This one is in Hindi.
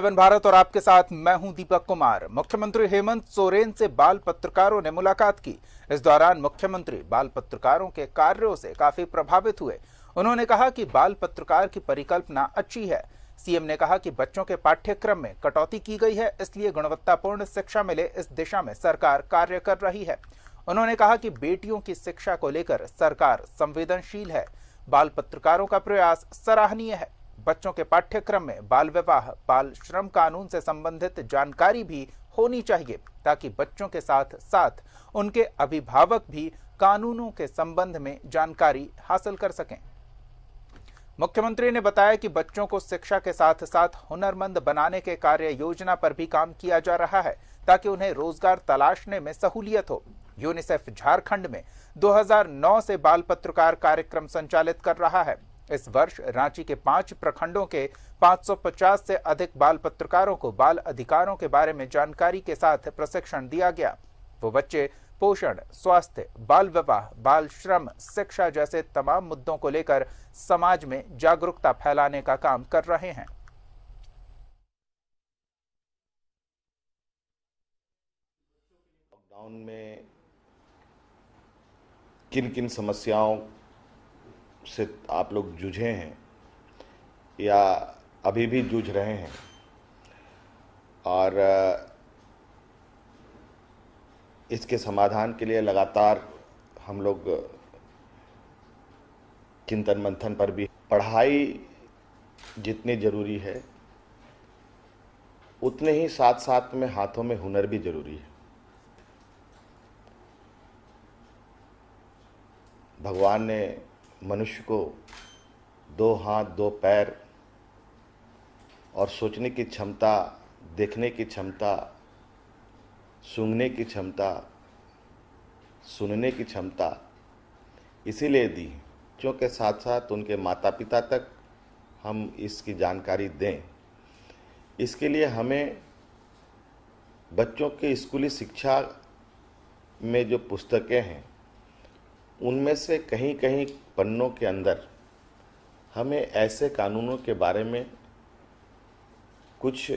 भारत और आपके साथ मैं हूं दीपक कुमार मुख्यमंत्री हेमंत सोरेन से बाल पत्रकारों ने मुलाकात की इस दौरान मुख्यमंत्री बाल पत्रकारों के कार्यों से काफी प्रभावित हुए उन्होंने कहा कि बाल पत्रकार की परिकल्पना अच्छी है सीएम ने कहा कि बच्चों के पाठ्यक्रम में कटौती की गई है इसलिए गुणवत्तापूर्ण शिक्षा मिले इस दिशा में सरकार कार्य कर रही है उन्होंने कहा कि बेटियों की शिक्षा को लेकर सरकार संवेदनशील है बाल पत्रकारों का प्रयास सराहनीय है बच्चों के पाठ्यक्रम में बाल विवाह बाल श्रम कानून से संबंधित जानकारी भी होनी चाहिए ताकि बच्चों के साथ साथ उनके अभिभावक भी कानूनों के संबंध में जानकारी हासिल कर सकें मुख्यमंत्री ने बताया कि बच्चों को शिक्षा के साथ साथ हुनरमंद बनाने के कार्य योजना पर भी काम किया जा रहा है ताकि उन्हें रोजगार तलाशने में सहूलियत हो यूनिसेफ झारखंड में 2009 से बाल पत्रकार कार्यक्रम संचालित कर रहा है इस वर्ष रांची के पांच प्रखंडों के 550 से अधिक बाल पत्रकारों को बाल अधिकारों के बारे में जानकारी के साथ प्रशिक्षण दिया गया वो बच्चे पोषण स्वास्थ्य बाल विवाह बाल श्रम शिक्षा जैसे तमाम मुद्दों को लेकर समाज में जागरूकता फैलाने का काम कर रहे हैं लॉकडाउन में किन किन समस्याओं से आप लोग जूझे हैं या अभी भी जूझ रहे हैं और इसके समाधान के लिए लगातार हम लोग चिंतन मंथन पर भी पढ़ाई जितनी ज़रूरी है उतने ही साथ साथ में हाथों में हुनर भी ज़रूरी है भगवान ने मनुष्य को दो हाथ दो पैर और सोचने की क्षमता देखने की क्षमता सूंघने की क्षमता सुनने की क्षमता इसीलिए दी बच्चों के साथ साथ उनके माता पिता तक हम इसकी जानकारी दें इसके लिए हमें बच्चों के स्कूली शिक्षा में जो पुस्तकें हैं उनमें से कहीं कहीं पन्नों के अंदर हमें ऐसे कानूनों के बारे में कुछ